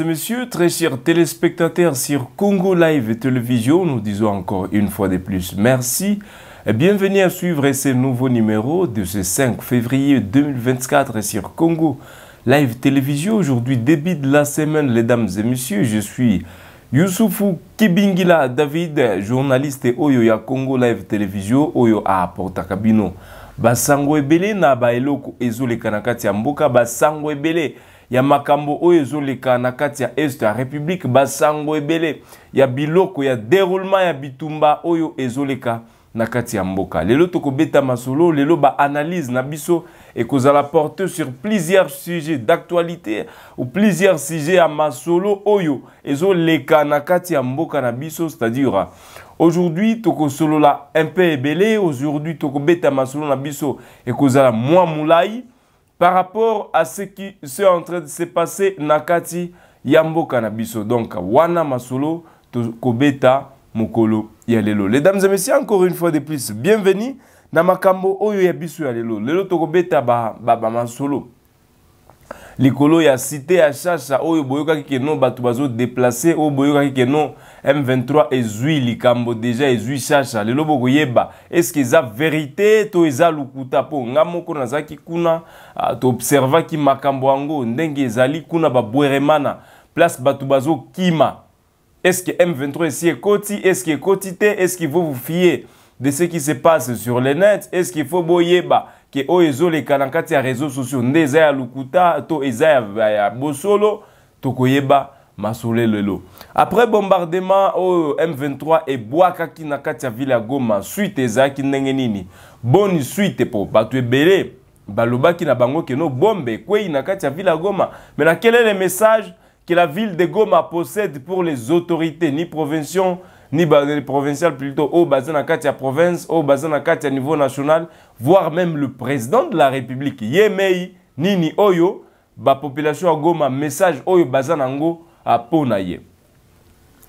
et messieurs, très chers téléspectateurs sur Congo Live Télévision, nous disons encore une fois de plus merci. Et bienvenue à suivre ce nouveau numéro de ce 5 février 2024 sur Congo Live Télévision. Aujourd'hui, début de la semaine, les dames et messieurs, je suis Youssoufou Kibingila David, journaliste Oyo Congo Live Télévision, Oyo à Portakabino. Basango Ebele, na eloko ezolekana kati ya makambo oyo ezoleka na kati ya este ya république basango ebele ya biloko ya déroulement ya bitumba oyo ezoleka na kati ya mboka lelo tokobeta masolo lelo baanalyse na biso ekozala porte sur plusieurs sujets d'actualité ou plusieurs sujets ya masolo oyo ezoleka na kati ya mboka na biso c'est-à-dire aujourd'hui tokosolola un peu ebele aujourd'hui tokobeta masolo na biso ekozala mwa molai par rapport à ce qui est en train de se passer nakati yambo kanabiso donc wana masolo to kobeta mokolo yalelo les dames et messieurs encore une fois de plus bienvenue na makambo oyo ya biso ya lelo to kobeta ba, ba, masolo likolo ya cité ya shasha oyo batu bazo, bato au oyo boyokaki no. m23 ezwi likambo deja ezwi shasha lelo bokoyeba eske eza verité to eza lukuta mpo nga moko nazalaki kuna ah, toobservaki makambo yango ndenge ezali kuna babweremana place bato bazokima eske m23 esi ekoti eske ekoti te eske vo vous fier de ce qui se passe sur le net eske fo boyeba ke oyo ezoleka na kati ya réseau sociaux nde eza ya lukuta to eza ya bosolo tokoyeba Masole Lelo. Après bombardement au M23 et Boakaki na katia ville Goma, suite zaki Bonne suite pour Batwebele, baloba balobaki na bango bombe kwei na katia ville Goma. Mais na quel est le message que la ville de Goma possède pour les autorités ni provinciales ni provinciales plutôt au basé na katia province, au basé niveau national, voire même le président de la République Yemei Nini Oyo ba population à Goma message oyo nango à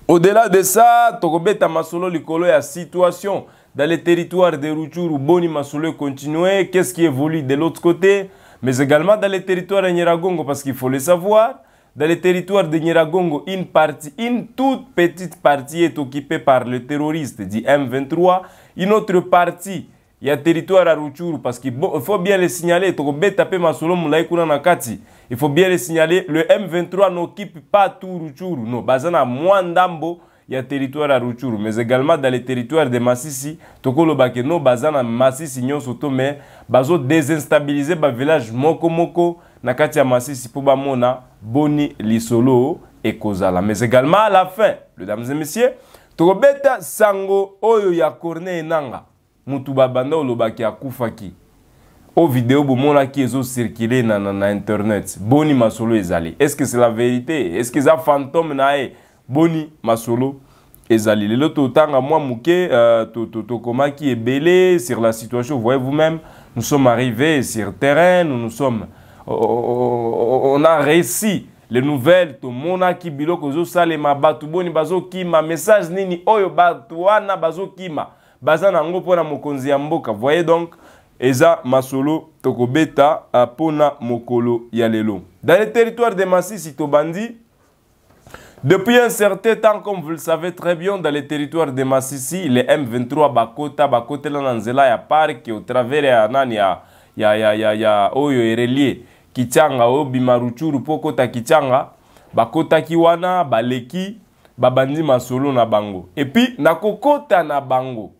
au-delà de ça tokobeta masolo likolo la situation dans les territoires de Routour où Boni Masolo continuait, qu'est-ce qui évolue de l'autre côté, mais également dans les territoires de Nyiragongo, parce qu'il faut le savoir, dans les territoires de Nyiragongo, une partie, une toute petite partie est occupée par le terroriste du M23, une autre partie il y a territoire à Ruchuru parce qu'il faut bien le signaler masolo na kati il faut bien le signaler le M23 n'occupe pas tout Ruchuru non bazana moins y a territoire à Ruchuru mais également dans les territoires de Masisi tokoloba ke no bazana Masisi nyonso to mais bazo désinstabiliser ba village moko moko na kati ya Masisi ba mona boni lisolo et kozala mais également à la fin mesdames et messieurs sango oyo ya Corneille Nanga mutu babanda olobaki akufaki o video bomonaki ezocirkule na, na, na internet boni masolo ezali estce c'est la vérité estce eza fantôme na boni masolo ezali lelo totanga mwa moke uh, tokomaki ebele sur la situation voyez vous-même nous sommes arrivés sur terrain nous nous sommes oh, on a réussi les nouvelles tomonaki biloko ezosalema bato boni bazokima message nini oyo bato wana bazokima baza na yango mpona mokonzi ya mboka voye donc eza masolo tokobeta ah, mpona mokolo ya lelo dans le territoire de masisi tobandi Depuis un certain temps, comme vous le savez très bien, dans les territoires de Massissi, les M23 bakota bakota la nanzela ya parc au travers ya nani ya ya ya ya ya oyo erelie Kichanga oyo bimaruchuru pokota Kichanga bakota kiwana baleki babandi masolo na bango. Et puis na kokota na bango.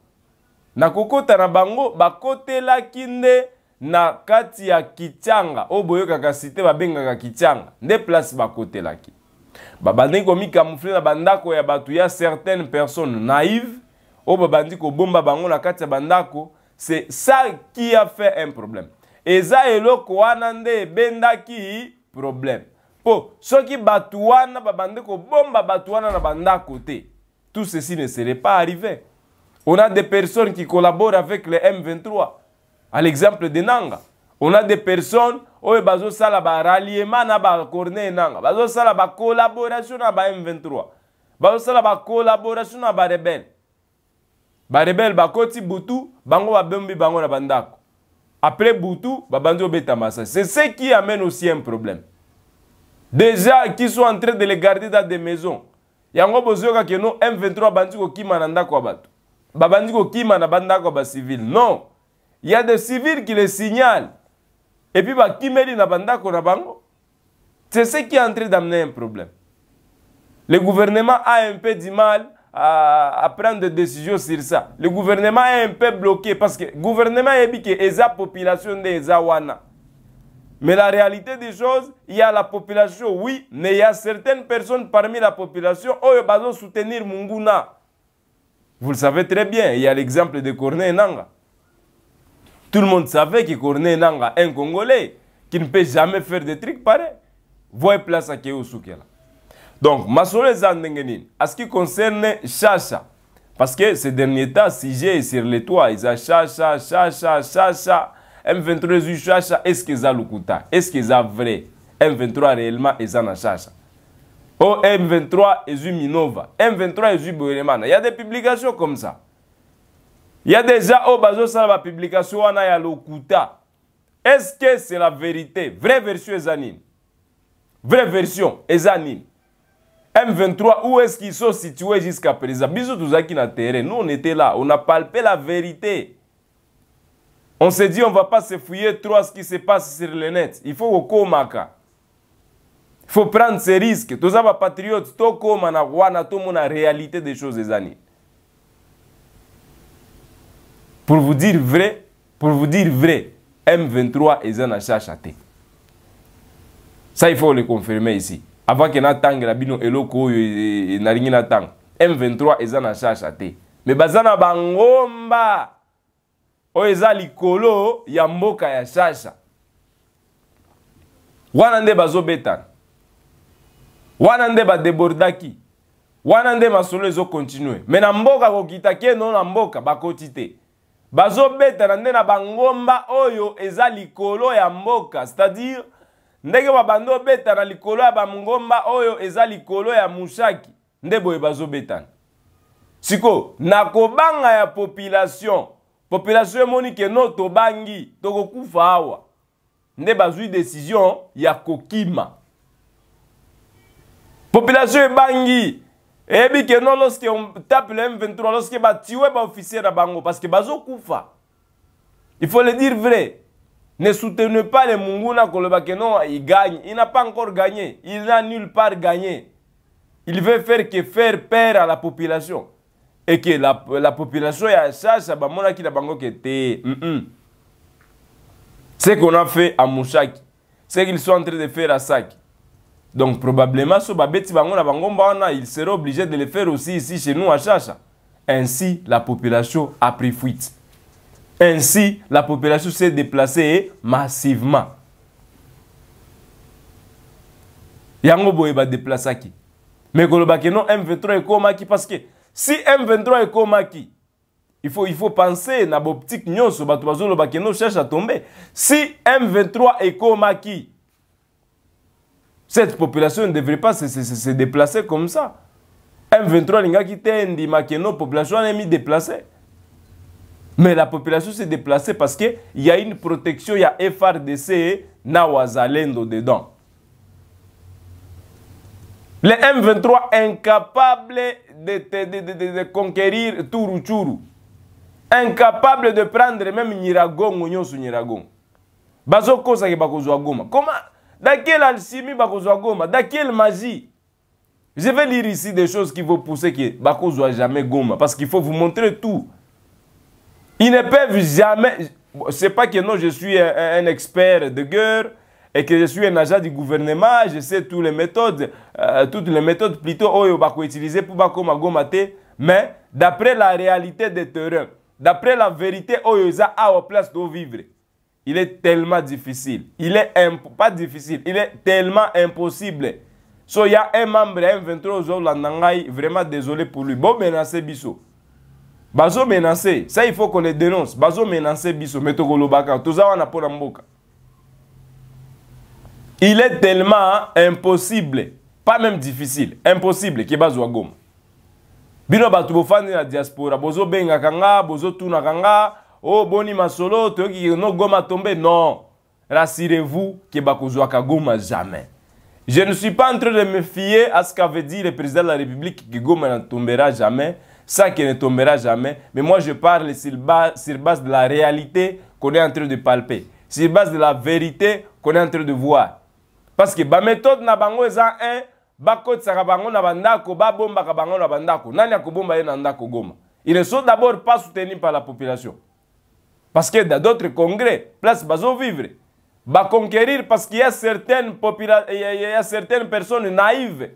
na kokɔta na bango bakotelaki nde na kati ya kitianga oyo boyokaka site babengaka kitianga nde place bakotelaki babandaki komikamufle na bandako ya bato ya certaines personnes naïve oyo babandi kobomba bango na kati ya bandako c'est ça qui a fait un problème eza eloko wana nde ebendaki problème mpo soki bato wana babandi kobomba bato wana na bandako te tout ceci ne serait pas arrivé On a des personnes qui collaborent avec les M23, à l'exemple de Nanga. On a des personnes oyo bazosala baralliement na bacorneille nanga bazosala bacollaboration na ba M23 bazosala bacollaboration na barebele barebele bakoti butu bango babembi bango na bandako après butu babandi obeta masasi c'est ce qui amène aussi un problème déjà qui sont en train de les garder dans des maisons yango bozoyoka keno M23 bandi kokima na ndako ya bato babandi na bandako non il y a des civils qui les signalent et puis kimeli na bandako le bango c'est ce qui est en train d'amener un problème le gouvernement a un peu du mal à, prendre des décisions sur ça le gouvernement est un peu bloqué parce que le gouvernement dit que esa population des Awana. mais la réalité des choses il y a la population oui mais il y a certaines personnes parmi la population soutenir soutenir munguna vous le savez très bien, il y a l'exemple de Corneille Nanga. Tout le monde savait que Corneille Nanga un Congolais qui ne peut jamais faire des trucs pareils. Voyez place à Keosukela. Donc, Masole Zandengenin, à ce qui concerne Chacha, parce que ces derniers temps, si j'ai sur les toits, ils ont Chacha, Chacha, Chacha, M23, Chacha, est-ce qu'ils ont Lukuta Est-ce qu'ils ont vrai M23 réellement, ils ont Chacha Oh, M23 minova. M23 Il y a des publications comme ça. Il y a déjà au oh, bazo ça la publication On a lokuta. Est-ce que c'est la vérité? Vraie version Ezanine. Vraie version Ezanine. M23, où est-ce qu'ils sont situés jusqu'à présent? Nous, on était là. On a palpé la vérité. On s'est dit, on ne va pas se fouiller trop à ce qui se passe sur le net. Il faut au Komaka. faut prendre ces risques toza bapatriote tokóma na wana tomona réalité des choses eza nini pour vous dire vrai pour vous dire vrai m23 eza na shasha te ça il faut le confirmer ici avant ke natangela bino eloko oyo e, e, nalingi natanga m23 eza na shasha te me baza na bangomba oyo eza likolo ya mboka ya shasha wana nde bazobetana wana nde badebordaki wana nde masolo ezokontinue me na mboka kokita keno na mboka bakoti te bazobetana nde na bangomba oyo eza likolo ya mboka c'est-à-dire ndenge babandi obetana likolo ya bangomba oyo eza likolo ya mushaki nde boye bazobetana siko na kobanga ya population population emoni keno tobangi tokokufa awa nde bazwi desizio ya kokima population ebangi eyebi ke non lorsque on tape le m23 lorsque batue baofficier na bango parce que bazokufa il faut le dire vrai ne soutenez pas les munguna koloba ke non il gagne il n'a pas encore gagné il n'a nulle part gagné il veut faire que faire peur à la population et que la, la population ya sasa bamonaki na bango ke te mm -mm. ce qu'on a fait à mouchaki ce qu'ils sont en train de faire à saki Donc probablement, ce babeti bango na bango il serait obligé de le faire aussi ici chez nous à Chacha. Ainsi, la population a pris fuite. Ainsi, la population s'est déplacée massivement. Yango boye ba qui Mais le non M23 qui parce que si M23 est il faut, il faut penser na boptique nyonso bato Bakeno cherche à tomber. Si M23 qui cette population ne devrait pas se, se, se déplacer comme ça. M23 Lingaki que Makeno, population est mis déplacée. Mais la population s'est déplacée parce qu'il y a une protection, il y a FRDC et Nawazalendo dedans. Les M23 incapables de, de, de, de conquérir Turuchuru, incapables de prendre même Niragongo, ou Niragongo. Bazo Kosa qui Goma. Comment dans quelle alchimie bakozwa goma Dans quelle magie Je vais lire ici des choses qui vont pousser que bakozwa jamais goma parce qu'il faut vous montrer tout. Ils ne peuvent jamais c'est pas que non je suis un, expert de guerre et que je suis un agent du gouvernement, je sais toutes les méthodes, euh, toutes les méthodes plutôt oyo utiliser pour magoma mais d'après la réalité des terrains, d'après la vérité oyosa a a place de vivre. il est tellement difficile. Il est pas difficile, il est tellement impossible. So il y a un membre ya M23 aujourd'hui nangai vraiment désolé pour lui. Bon menacer biso. Bazo menacer, ça il faut qu'on les dénonce. Bazo menacer biso metokolobaka toza wana pona mboka. Il est tellement impossible, pas même difficile, impossible qui bazwa goma. Bino batu bofandi na diaspora bozo benga kanga, bozo tuna kanga, oh boni masolo que no goma tombe non rassurez-vous que bakozwaka goma jamais je ne suis pas en train de me fier à ce qu'avait dit le président de la République que Goma ne tombera jamais, ça qui ne tombera jamais. Mais moi, je parle sur base, base de la réalité qu'on est en train de palper, sur base de la vérité qu'on est en train de voir. Parce que la méthode na bango un, 1, a bango na bandako, bomba kabango na bandako. Nani akubomba ndako Goma? Ils ne sont d'abord pas soutenus par la population. Parce que dans d'autres congrès, place vont vivre. va conquérir parce qu'il y a certaines il y a certaines personnes naïves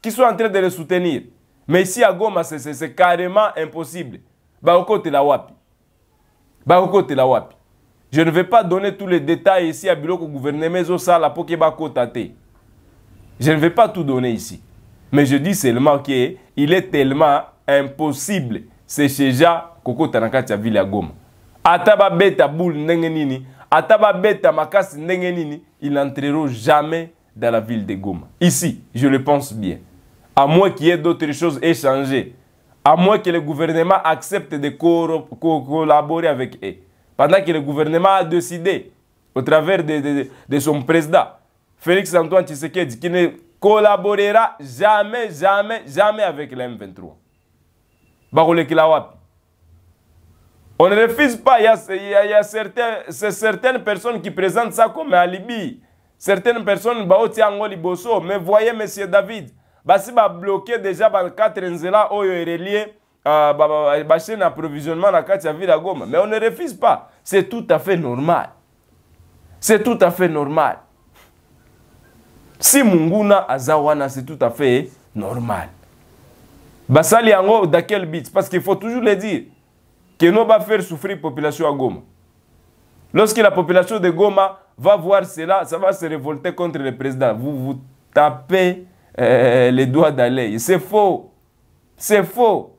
qui sont en train de les soutenir. Mais ici à Goma, c'est carrément impossible. la wapi. la wapi. Je ne vais pas donner tous les détails ici à Biloko gouvernement Zosala pour Je ne vais pas tout donner ici. Mais je dis seulement qu'il est tellement impossible. C'est chez la ville à Goma. Ataba beta boule n'engenini. nini beta makas makasi ils n'entreront jamais dans la ville de Goma. Ici, je le pense bien. À moins qu'il y ait d'autres choses échangées. À moins que le gouvernement accepte de collaborer avec eux. Pendant que le gouvernement a décidé, au travers de, son président, Félix Antoine Tshisekedi, qui ne collaborera jamais, jamais, jamais avec la M23. le on ne refuse pas. Il y a, certaines personnes qui présentent ça comme un alibi. Certaines personnes, bah, oh, mais voyez, monsieur David, bah, si basi bloqué déjà les 4 nzela oyo oh, relié euh, ba bah, chaîne d'approvisionnement na la la ville à Goma. Mais on ne refuse pas. C'est tout à fait normal. C'est tout à fait normal. Si Munguna Azawana, c'est tout à fait normal. Basali yango, dans quel but Parce qu'il faut toujours le dire. Keno va faire souffrir la population à Goma. Lorsque la population de Goma va voir cela, ça va se révolter contre le président. Vous vous tapez euh, les doigts dans l'œil. C'est faux. C'est faux.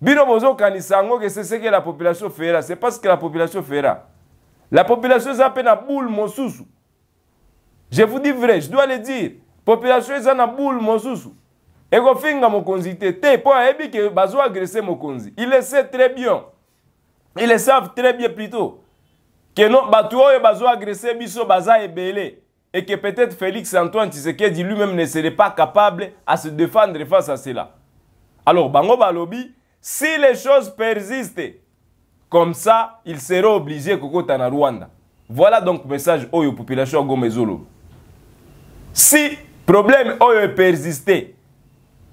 Bino bozo kanisango que c'est ce que la population fera. C'est pas ce que la population fera. La population zappe na boule mosusu. Je vous dis vrai, je dois le dire. Population eza na boule mosusu. Ekofinga mokonzi te te po ayebi ke bazo agresser mokonzi. Il le sait très bien. Ils le savent très bien plutôt. Que non, bateau et bazo agressé biso baza bélé Et que peut-être Félix Antoine Tshisekedi lui-même ne serait pas capable à se défendre face à cela. Alors, Bango si les choses persistent, comme ça, il sera obligés de en Rwanda. Voilà donc le message aux populations Gomezolo. Si problème oyo persistait,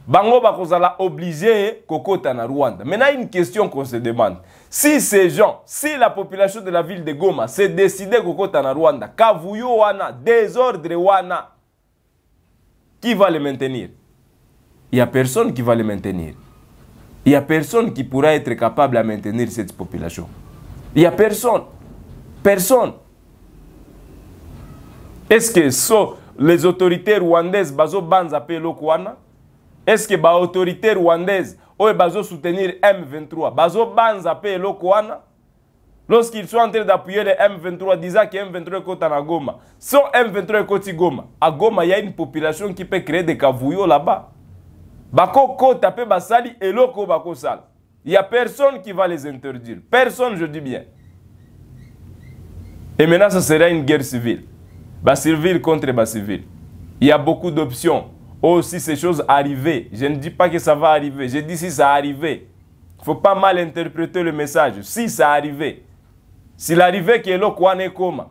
bango bakozala obligé kokota na Rwanda. Maintenant une question qu'on se demande. Si ces gens, si la population de la ville de Goma s'est décidée kokota na Rwanda, kavuyo wana, désordre wana, qui va les maintenir Il n'y a personne qui va les maintenir. Il n'y a personne qui pourra être capable de maintenir cette population. Il n'y a personne. Personne. Est-ce que so, les autorités rwandaises, Bazo Banza, wana, est-ce que les autorité rwandaise va soutenir M23 bazo lorsqu'ils sont en train d'appuyer les M23 disant que M23 est en Goma sans M23 est Goma à Goma il y a une population qui peut créer des cavouillots là-bas eloko il n'y a personne qui va les interdire. Personne, je dis bien. Et maintenant, ce sera une guerre civile. Bas civil contre bas civil. Il y a beaucoup d'options. Oh, si ces choses arrivaient. Je ne dis pas que ça va arriver. Je dis si ça arrivait. Il ne faut pas mal interpréter le message. Si ça arrivait. S'il arrivait que l'eau est comme.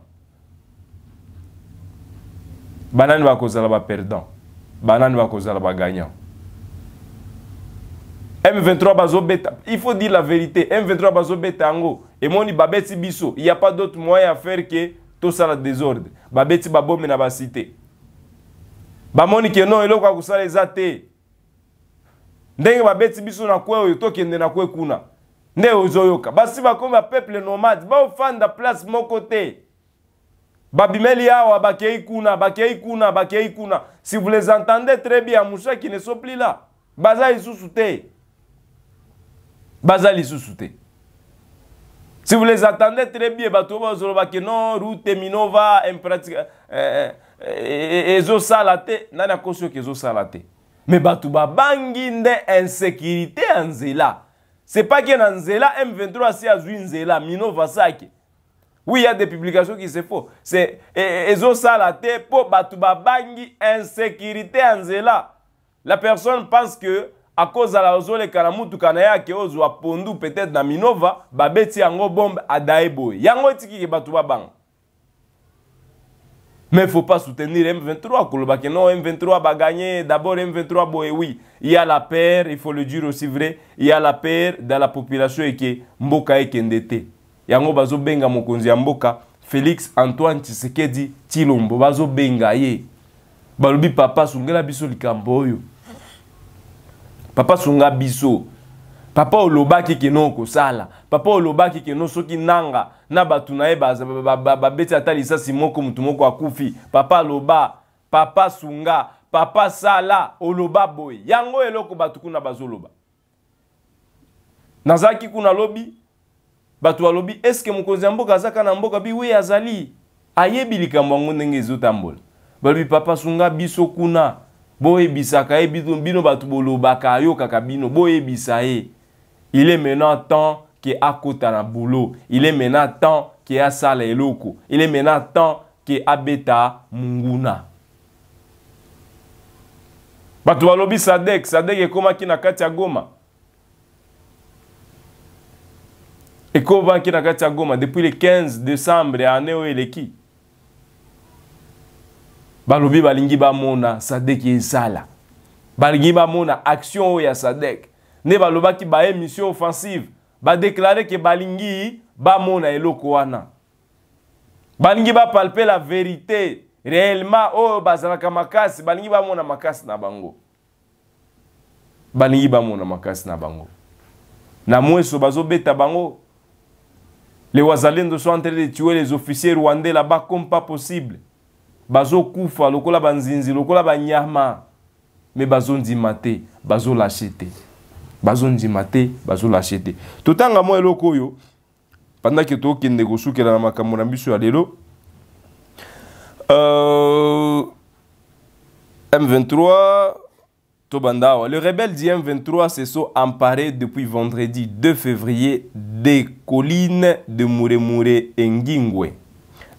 Banane va causer là perdant. Banane va causer là gagnant. M23 bazo Il faut dire la vérité. M23 bazo beta ango. Et moni babeti biso. Il n'y a pas d'autre moyen à faire que tout ça la désordre. Babeti Babo na cité. bamoni ke non eloko ya kosala eza te ndenge babeti biso na kue oyo tokende na kue kuna nde ozoyoka basi bakomi bapeuple nomade baofanda place moko te babimeli awa bakei kuna bakei kuna bakei kuna si vous les entendez très bien mushaki ne sopli la baza lisusu te baza lisusu te si vous les entendez très bien bato oyo bazolobake non rute minova impratique euh, euh Eh, eh, ezosala te nani akosi oyo ezosala te me bato babangi nde insécurité ya nzela sepaki na nzela m23 asi azwi nzela mino vasake oui ya des publications qui se font c'est eh, ezosala te mpo bato babangi insécurité ya nzela la personne pense que akozala ozoleka na mutuka na ye ake ozwa pondu peut-être na minova babeti yango bombe adaye boye yango etikike bato babanga Mais il ne faut pas soutenir M23. Kouloubaki, non, M23 va gagner. D'abord, M23, bon, et eh oui, il y a la peur, il faut le dire aussi vrai, il y a la peur dans la population et qui Mboka et Kendete. Yango bazo benga mokonzi ya Mboka, Félix Antoine Tshisekedi Tilombo, bazo benga ye. Balobi papa sungela biso likambo oyo. Papa sunga biso. papa olobaki keno okosala papa olobaki keno soki nanga na bato na ye babeti ata lisasi moko motu moko akufi papa loba papa sunga papa sala oloba boye yango eloko bato kuna bazoloba nazalaki kuna lobi bato balobi eske mokonzi ya mboka azaka na mboka bi we azali ayebi likambo yango ndenge ezotambola balobi papa sunga biso kuna boyebisaka ye bino bato bolobaka ayokaka bino boyebisa ye Il est maintenant temps que akota na boulot. Il est maintenant temps que asala eloko. Il est maintenant temps que abeta munguna. bato balobi sadek sadek ekomaki na kati ya goma ekomaki na kati ya goma depuis le 15 décembre ya ane oyo eleki balobi balingi bamona sadek esala balingi bamona action oyo ya sadek nde balobaki baye mission offensive badeklareke balingi bamona eloko wana balingi bapalpe la verité réellement oyo oh, bazalaka makasi balingi bamona makasi na bango balingi bamona makasi na bango na mweso bazobeta bango les wazalendo sont en train de tuer les officiers rwandais là-bas comme pas possible bazokufa lokola banzinzi lokola banyama me bazondima te bazolâche te bazondima te bazolâche Tout totanga mwa eloko oyo pendant que kosukela na makambo na biso ya euh, M23 Le rebelle du M23 se emparé depuis vendredi 2 février des collines de Muremure et Ngingwe.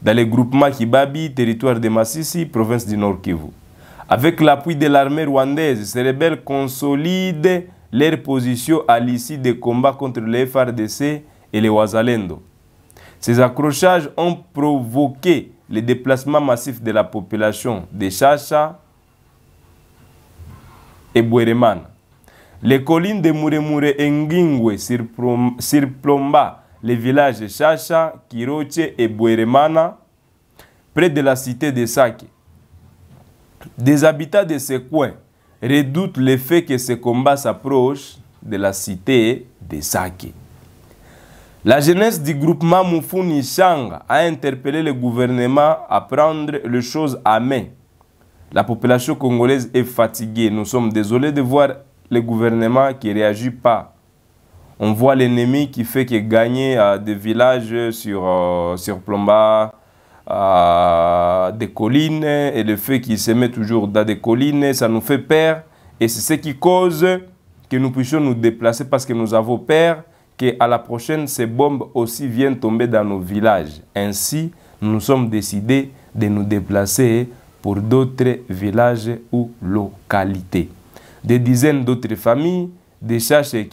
dans le groupement Kibabi, territoire de Massisi, province du Nord Kivu. Avec l'appui de l'armée rwandaise, ces rebelles consolident leur position à l'issue des combats contre les FRDC et les Ouazalendo. Ces accrochages ont provoqué le déplacement massif de la population de Chacha et Bueremana. Les collines de Muremure et Ngingwe surplomba les villages de Chacha, Kiroche et Bueremana, près de la cité de Sake. Des habitants de ces coins redoute le fait que ce combat s'approche de la cité de Sake. La jeunesse du groupement Mufuni Nishang a interpellé le gouvernement à prendre les choses à main. La population congolaise est fatiguée. Nous sommes désolés de voir le gouvernement qui ne réagit pas. On voit l'ennemi qui fait que gagner euh, des villages sur, euh, sur Plomba, des collines et le fait qu'il se met toujours dans des collines, ça nous fait peur et c'est ce qui cause que nous puissions nous déplacer parce que nous avons peur qu'à la prochaine, ces bombes aussi viennent tomber dans nos villages. Ainsi, nous sommes décidés de nous déplacer pour d'autres villages ou localités. Des dizaines d'autres familles, des Chaches et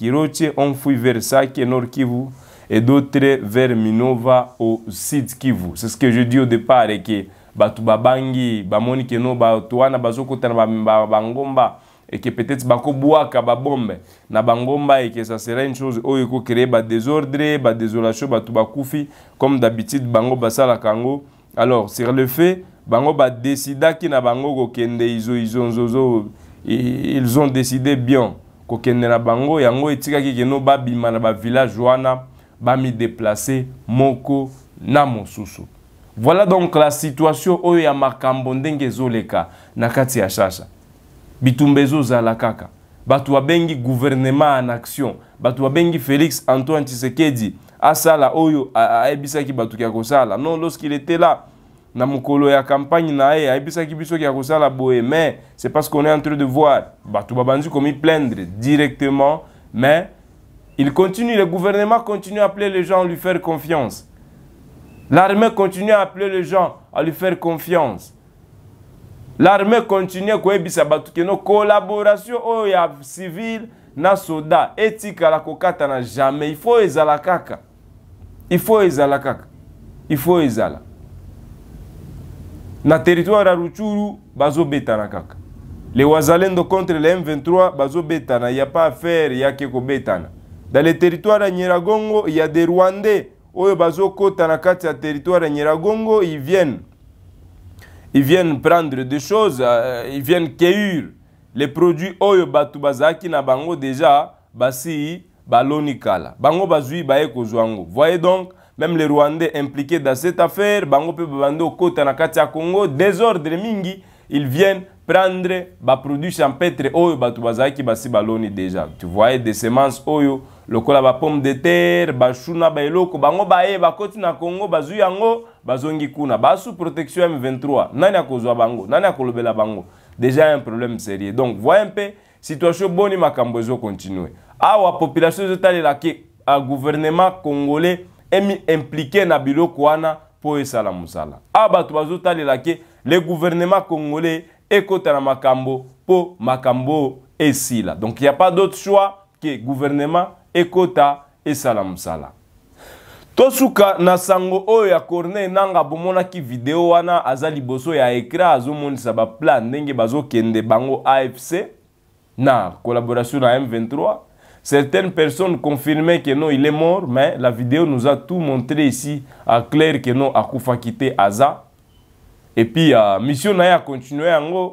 ont fui vers et Nord Kivu, et d'autres vers Minova au sud Kivu. C'est ce que je dis au départ et que bato babangi bamoni keno bato wana bazokotana bangomba eke peut-être bakobwaka babombe na bangomba eke ça sera une chose oyo ekocree badésordre badésolation bato bakufi comme d'habitude bango basalaka yango alors sur le fait bango badesidaki na bango kokende izo izo nzozo ils ont décidé bien kokende na bango yango etikaki keno babima na bavillage wana bami déplacer moko namo mosusu voilà donc la situation oyo ya makambo ndenge na kati ya Bitumbezo za la kaka gouvernement en action Batu wabengi félix antoine tshisekedi asala oyo ayebisaki Batu kia kosala non lorsqu'il était là na ya campagne na aibisa ki biso mais c'est parce qu'on est en train de voir comme komi directement mais il continue, le gouvernement continue à appeler les gens à lui faire confiance. L'armée continue à appeler les gens à lui faire confiance. L'armée continue à collaboration oh, au civil na soda la kokata na jamais il faut la kaka il faut la kaka il faut ezala le territoire de Ruchuru bazobetana kaka les wazalendo contre les M23 il y a pas affaire yake kobetana dans le territoire de Nyiragongo, il y a des Rwandais. Oyo kota na kati ya territoire ya Nyiragongo, ils viennent ils viennent prendre des choses, euh, ils viennent cueillir les produits oyo batu bazaki na bango déjà basi balonikala. Bango bazui baye kozwango. Voyez donc même les Rwandais impliqués dans cette affaire, bango pe bando kota na kati ya Congo, désordre mingi, ils viennent prendre ba produits champêtre oyo batu bazaki basi baloni déjà. Tu voyez des semences oyo lokola bapomme de terre bashuna baeloko bango baye bakoti na congo bazwi yango bazongi kuna basu protection m23 nani akozwa bango nani akolobela bango déjà un problème sérieux donc voye mpe situation boni makambo ezokontinue awa population ezotalela ke gouvernement congolais emi implike na biloko wana mpo esala mosala awa bato bazotalela ke le gouvernement congolais ekota na makambo mpo makambo esila donc y a pas d'autre choix que gouvernement ekota salam. tosuka na sango oyo ya corneille nanga bomonaki video wana aza liboso ya ekran azomonisa baplan bazo kende bango afc na collaboration na m23 certaines personnes confirmaient que non il est mort mais la vidéo nous a tout montré ici à clair que non akufa te aza puis, puis euh, mission na continuer akontinue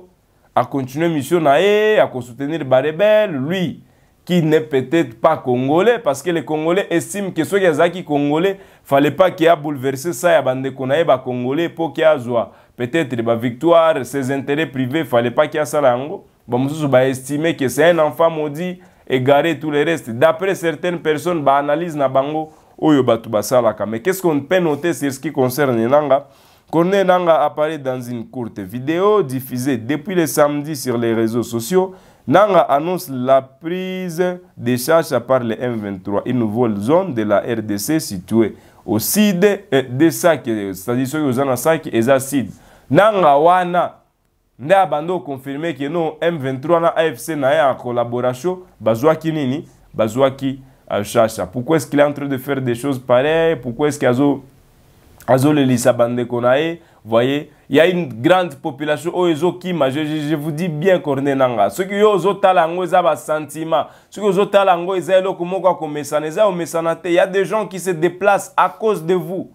a continuer mission na a soutenir rebelles lui qui n'est peut-être pas congolais, parce que les Congolais estiment que ce qui sont congolais, fallait pas qu'il y ait bouleversé ça, il y a congolais pour qu'il y ait peut-être la bah, victoire, ses intérêts privés, fallait pas qu'il y ait ça là. Nous bah, estimer que c'est un enfant maudit, égaré tout le reste. D'après certaines personnes, bah, analyse na bango, oyo bah, Mais qu'est-ce qu'on peut noter sur ce qui concerne Nanga Corneille Nanga apparaît dans une courte vidéo diffusée depuis le samedi sur les réseaux sociaux Nanga annonce la prise de charge par le M23, une nouvelle zone de la RDC située au sud de Sac, c'est-à-dire ceux qui de Sac et Sud. Nanga wana nde bando confirmer que non M23 na AFC na ya en collaboration bazwaki nini à euh, Chacha. Pourquoi est-ce qu'il est en train de faire des choses pareilles Pourquoi est-ce qu'il a les le à bande qu'on a Voyez, il y a une grande population oh, qui je, je vous dis bien corné nanga là. Ceux qui yango eza basentiment soki ozotala yango eza eloko moko ya komesana eza il y a des gens qui se déplacent à cause de vous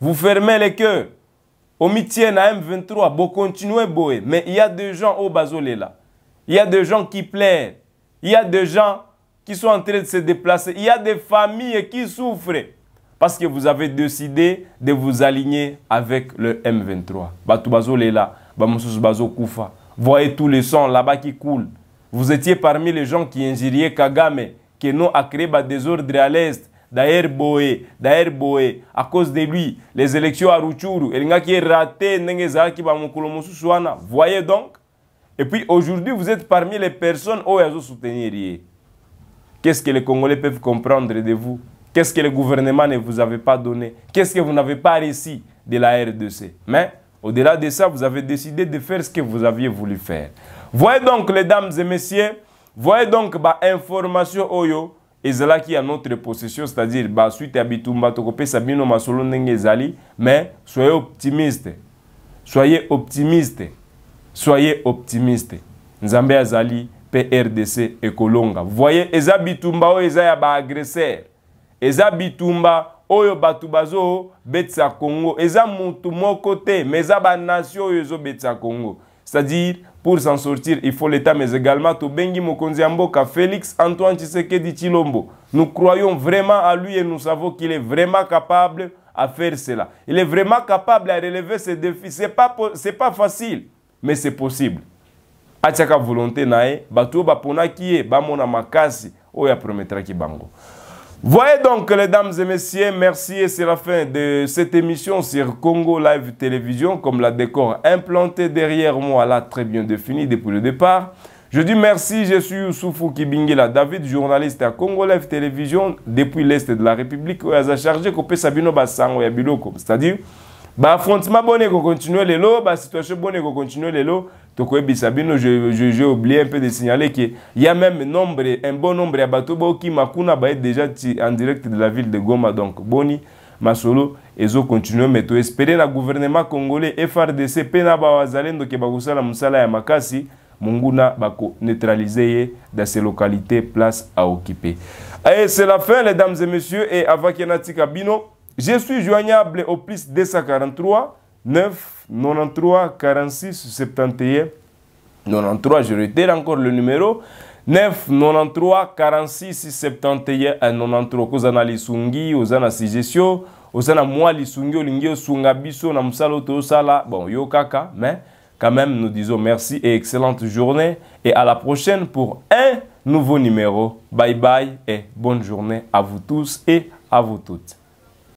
vous fermez les queues au na m23 continuez beau mais il y a des gens oh, Bazole là il y a des gens qui pleurent il y a des gens qui sont en train de se déplacer il y a des familles qui souffrent parce que vous avez décidé de vous aligner avec le M23. Voyez tous les sons là-bas qui coulent. Vous étiez parmi les gens qui injuriaient Kagame, qui nous a créé des ordres à l'Est. D'ailleurs, Boé, d'ailleurs, Boé, à cause de lui, les élections à Ruchuru, il qui est raté, qui Voyez donc. Et puis aujourd'hui, vous êtes parmi les personnes où vous soutenir. Qu'est-ce que les Congolais peuvent comprendre de vous Qu'est-ce que le gouvernement ne vous avait pas donné Qu'est-ce que vous n'avez pas réussi de la RDC Mais au-delà de ça, vous avez décidé de faire ce que vous aviez voulu faire. Voyez donc, les dames et messieurs, voyez donc bah, information Oyo. ezala qui à notre possession, c'est-à-dire bah, suite à Bitumba, Tokopesa, Sabino Masolo, Nengezali. Mais soyez optimiste. Soyez optimiste. Soyez optimiste. Nzambe Azali, PRDC, et Vous voyez, Eza Bitumba, Eza Yaba agresseur. eza bitumba oyo bato bazobetisa congo eza motu moko te mais eza banation oyo ezobetisa congo c'est-à-dire pour s'en sortir il faut l'état mais également tobengi mokonzi ya mboka félix antoine tshisekedi tshilombo nous croyons vraiment à lui et nous savons qu'il est vraiment capable à faire cela il est vraiment capable à relever ce défi c'est pas, pas facile mais c'est possible atiaka volonté na ye bato oyo baponaki ye bamona makasi oyo aprometraki bango Voyez donc, les dames et messieurs, merci et c'est la fin de cette émission sur Congo Live Télévision, comme la décor implantée derrière moi, là, très bien défini depuis le départ. Je dis merci, je suis Youssoufou Kibingela David, journaliste à Congo Live Télévision, depuis l'Est de la République, où a chargé Kopé Sabino Bassango comme c'est-à-dire baaffrontement bon ekokontinue lelo situation bon ekokontinue lelo tokoyebisa je j'ai oublié un peu de signaler que a même nombre un bon nombre ya bato qui kuna baye déjà en direct de la ville de goma donc boni masolo mais me espérer. La gouvernement congolais frdc mpe na bawazalendo ke la musala, ya makasi Munguna, Bako, neutraliser dans ces localités place à occuper et c'est la fin les dames et messieurs et avant ke natika bino je suis joignable au plus 243 9 93 46 71 93. Je retire encore le numéro. 9 93 46 71 93 kozana lisungi ozana suggestion aux Moua lisungi olingi sungabiso na mosala bon yo mais quand même nous disons merci et excellente journée et à la prochaine pour un nouveau numéro bye bye et bonne journée à vous tous et à vous toutes